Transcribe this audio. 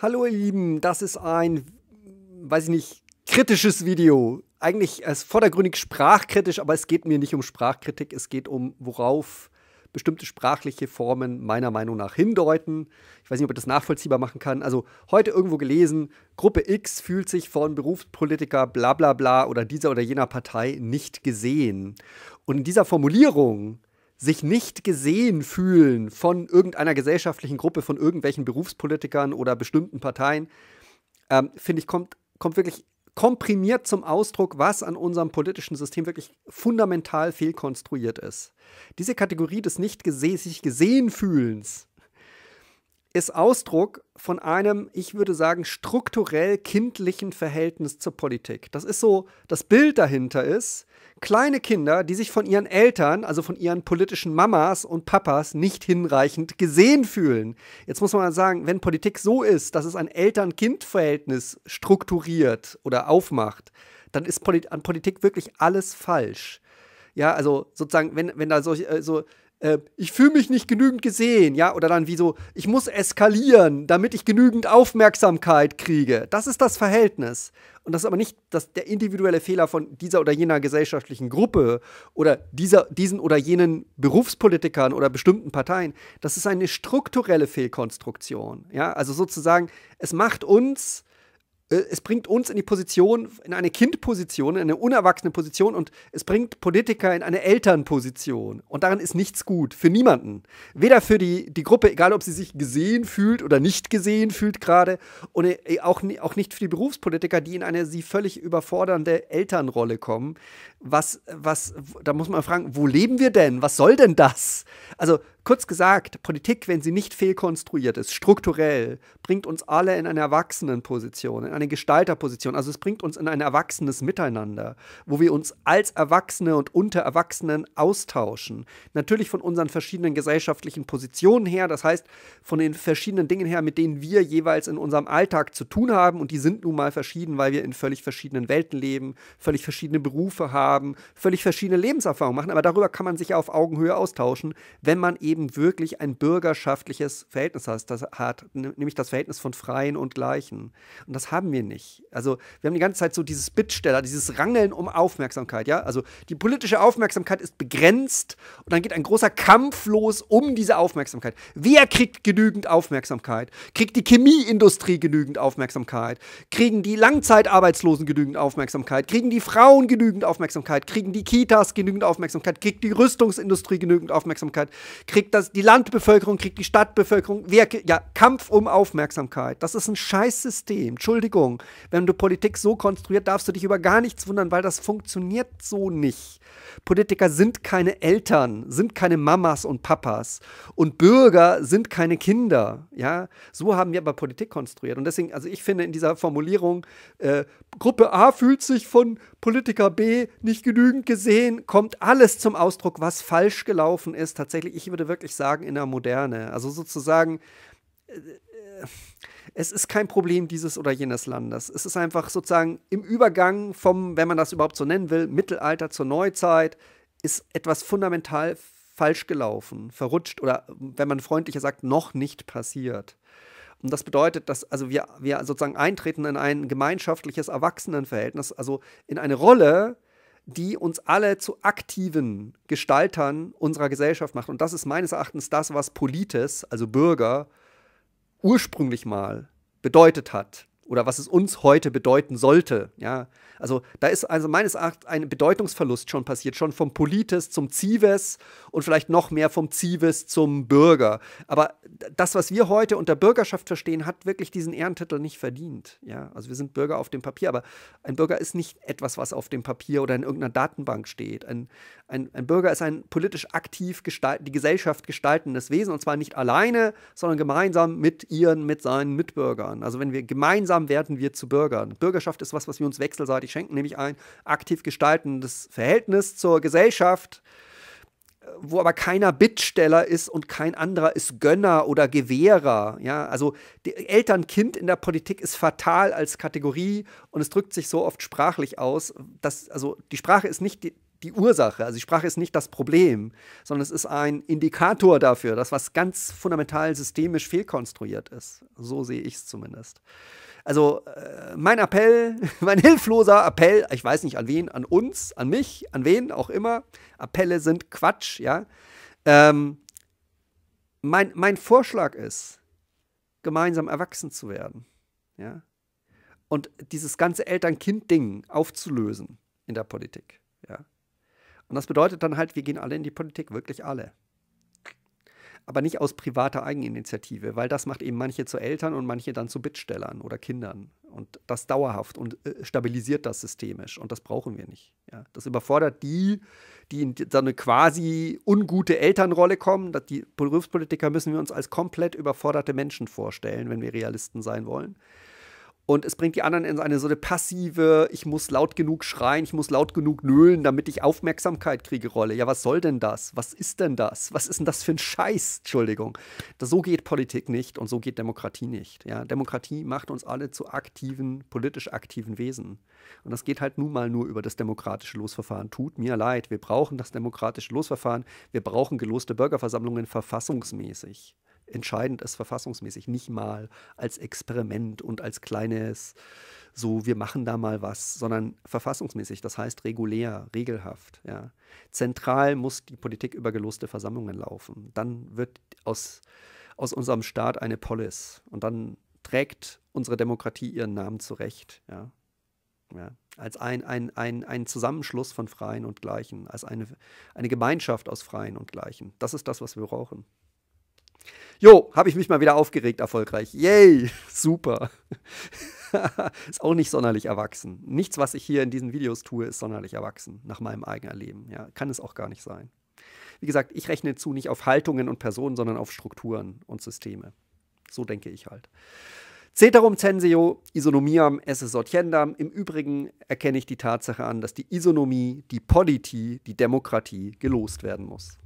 Hallo ihr Lieben, das ist ein, weiß ich nicht, kritisches Video. Eigentlich ist vordergründig sprachkritisch, aber es geht mir nicht um Sprachkritik, es geht um, worauf bestimmte sprachliche Formen meiner Meinung nach hindeuten. Ich weiß nicht, ob ich das nachvollziehbar machen kann. Also heute irgendwo gelesen, Gruppe X fühlt sich von Berufspolitiker bla bla bla oder dieser oder jener Partei nicht gesehen. Und in dieser Formulierung sich nicht gesehen fühlen von irgendeiner gesellschaftlichen Gruppe, von irgendwelchen Berufspolitikern oder bestimmten Parteien, ähm, finde ich, kommt, kommt wirklich komprimiert zum Ausdruck, was an unserem politischen System wirklich fundamental fehlkonstruiert ist. Diese Kategorie des nicht gese sich gesehen fühlens ist Ausdruck von einem, ich würde sagen, strukturell kindlichen Verhältnis zur Politik. Das ist so, das Bild dahinter ist, kleine Kinder, die sich von ihren Eltern, also von ihren politischen Mamas und Papas nicht hinreichend gesehen fühlen. Jetzt muss man sagen, wenn Politik so ist, dass es ein Eltern-Kind-Verhältnis strukturiert oder aufmacht, dann ist Polit an Politik wirklich alles falsch. Ja, also sozusagen, wenn, wenn da solche, äh, so, ähm, ich fühle mich nicht genügend gesehen, ja, oder dann wie so, ich muss eskalieren, damit ich genügend Aufmerksamkeit kriege. Das ist das Verhältnis. Und das ist aber nicht das, der individuelle Fehler von dieser oder jener gesellschaftlichen Gruppe oder dieser, diesen oder jenen Berufspolitikern oder bestimmten Parteien. Das ist eine strukturelle Fehlkonstruktion. Ja? Also sozusagen, es macht uns äh, es bringt uns in die Position, in eine Kindposition, in eine unerwachsene Position und es bringt Politiker in eine Elternposition. Und daran ist nichts gut, für niemanden. Weder für die, die Gruppe, egal ob sie sich gesehen fühlt oder nicht gesehen fühlt gerade, und äh, auch, auch nicht für die Berufspolitiker, die in eine sie völlig überfordernde Elternrolle kommen. Was, was, da muss man fragen, wo leben wir denn? Was soll denn das? Also Kurz gesagt, Politik, wenn sie nicht fehlkonstruiert ist, strukturell, bringt uns alle in eine Erwachsenenposition, in eine Gestalterposition. Also es bringt uns in ein erwachsenes Miteinander, wo wir uns als Erwachsene und unter Erwachsenen austauschen. Natürlich von unseren verschiedenen gesellschaftlichen Positionen her, das heißt von den verschiedenen Dingen her, mit denen wir jeweils in unserem Alltag zu tun haben. Und die sind nun mal verschieden, weil wir in völlig verschiedenen Welten leben, völlig verschiedene Berufe haben, völlig verschiedene Lebenserfahrungen machen. Aber darüber kann man sich ja auf Augenhöhe austauschen, wenn man eben eben wirklich ein bürgerschaftliches Verhältnis hat, das hat, nämlich das Verhältnis von Freien und Gleichen. Und das haben wir nicht. Also wir haben die ganze Zeit so dieses Bittsteller, dieses Rangeln um Aufmerksamkeit. Ja? Also die politische Aufmerksamkeit ist begrenzt und dann geht ein großer Kampf los um diese Aufmerksamkeit. Wer kriegt genügend Aufmerksamkeit? Kriegt die Chemieindustrie genügend Aufmerksamkeit? Kriegen die Langzeitarbeitslosen genügend Aufmerksamkeit? Kriegen die Frauen genügend Aufmerksamkeit? Kriegen die Kitas genügend Aufmerksamkeit? Kriegt die Rüstungsindustrie genügend Aufmerksamkeit? Kriegt kriegt das, die Landbevölkerung kriegt die Stadtbevölkerung, wer, ja, Kampf um Aufmerksamkeit. Das ist ein Scheißsystem. Entschuldigung, wenn du Politik so konstruiert, darfst du dich über gar nichts wundern, weil das funktioniert so nicht. Politiker sind keine Eltern, sind keine Mamas und Papas und Bürger sind keine Kinder, ja. So haben wir aber Politik konstruiert und deswegen, also ich finde in dieser Formulierung, äh, Gruppe A fühlt sich von Politiker B nicht genügend gesehen, kommt alles zum Ausdruck, was falsch gelaufen ist. Tatsächlich, ich würde wirklich sagen, in der Moderne. Also sozusagen, äh, äh, es ist kein Problem dieses oder jenes Landes. Es ist einfach sozusagen im Übergang vom, wenn man das überhaupt so nennen will, Mittelalter zur Neuzeit, ist etwas fundamental falsch gelaufen, verrutscht oder, wenn man freundlicher sagt, noch nicht passiert. Und das bedeutet, dass also wir, wir sozusagen eintreten in ein gemeinschaftliches Erwachsenenverhältnis, also in eine Rolle, die uns alle zu aktiven Gestaltern unserer Gesellschaft macht. Und das ist meines Erachtens das, was Polites, also Bürger, ursprünglich mal bedeutet hat oder was es uns heute bedeuten sollte. Ja? Also da ist also meines Erachtens ein Bedeutungsverlust schon passiert, schon vom Politis zum Zives und vielleicht noch mehr vom Zives zum Bürger. Aber das, was wir heute unter Bürgerschaft verstehen, hat wirklich diesen Ehrentitel nicht verdient. Ja? Also wir sind Bürger auf dem Papier, aber ein Bürger ist nicht etwas, was auf dem Papier oder in irgendeiner Datenbank steht. Ein, ein, ein Bürger ist ein politisch aktiv die Gesellschaft gestaltendes Wesen und zwar nicht alleine, sondern gemeinsam mit ihren, mit seinen Mitbürgern. Also wenn wir gemeinsam gemeinsam werden wir zu Bürgern. Bürgerschaft ist was, was wir uns wechselseitig schenken, nämlich ein aktiv gestaltendes Verhältnis zur Gesellschaft, wo aber keiner Bittsteller ist und kein anderer ist Gönner oder Gewährer. Ja, also Eltern-Kind in der Politik ist fatal als Kategorie und es drückt sich so oft sprachlich aus, dass also die Sprache ist nicht die, die Ursache, also die Sprache ist nicht das Problem, sondern es ist ein Indikator dafür, dass was ganz fundamental systemisch fehlkonstruiert ist. So sehe ich es zumindest. Also äh, mein Appell, mein hilfloser Appell, ich weiß nicht an wen, an uns, an mich, an wen auch immer, Appelle sind Quatsch, ja. Ähm, mein, mein Vorschlag ist, gemeinsam erwachsen zu werden, ja. Und dieses ganze Eltern-Kind-Ding aufzulösen in der Politik, ja. Und das bedeutet dann halt, wir gehen alle in die Politik, wirklich alle aber nicht aus privater Eigeninitiative, weil das macht eben manche zu Eltern und manche dann zu Bittstellern oder Kindern. Und das dauerhaft und äh, stabilisiert das systemisch. Und das brauchen wir nicht. Ja. Das überfordert die, die in so eine quasi ungute Elternrolle kommen. Die Berufspolitiker müssen wir uns als komplett überforderte Menschen vorstellen, wenn wir Realisten sein wollen. Und es bringt die anderen in eine so eine passive, ich muss laut genug schreien, ich muss laut genug nölen, damit ich Aufmerksamkeit kriege Rolle. Ja, was soll denn das? Was ist denn das? Was ist denn das für ein Scheiß? Entschuldigung. Das, so geht Politik nicht und so geht Demokratie nicht. Ja, Demokratie macht uns alle zu aktiven, politisch aktiven Wesen. Und das geht halt nun mal nur über das demokratische Losverfahren. Tut mir leid, wir brauchen das demokratische Losverfahren. Wir brauchen geloste Bürgerversammlungen verfassungsmäßig entscheidend ist verfassungsmäßig, nicht mal als Experiment und als kleines, so wir machen da mal was, sondern verfassungsmäßig, das heißt regulär, regelhaft. Ja. Zentral muss die Politik über geloste Versammlungen laufen. Dann wird aus, aus unserem Staat eine Polis und dann trägt unsere Demokratie ihren Namen zurecht. Ja. Ja, als ein, ein, ein, ein Zusammenschluss von Freien und Gleichen, als eine, eine Gemeinschaft aus Freien und Gleichen. Das ist das, was wir brauchen. Jo, habe ich mich mal wieder aufgeregt, erfolgreich. Yay, super. ist auch nicht sonderlich erwachsen. Nichts, was ich hier in diesen Videos tue, ist sonderlich erwachsen, nach meinem eigenen Erleben. Ja, kann es auch gar nicht sein. Wie gesagt, ich rechne zu nicht auf Haltungen und Personen, sondern auf Strukturen und Systeme. So denke ich halt. Ceterum censeo isonomiam esse sortiendam. Im Übrigen erkenne ich die Tatsache an, dass die Isonomie, die Politie, die Demokratie gelost werden muss.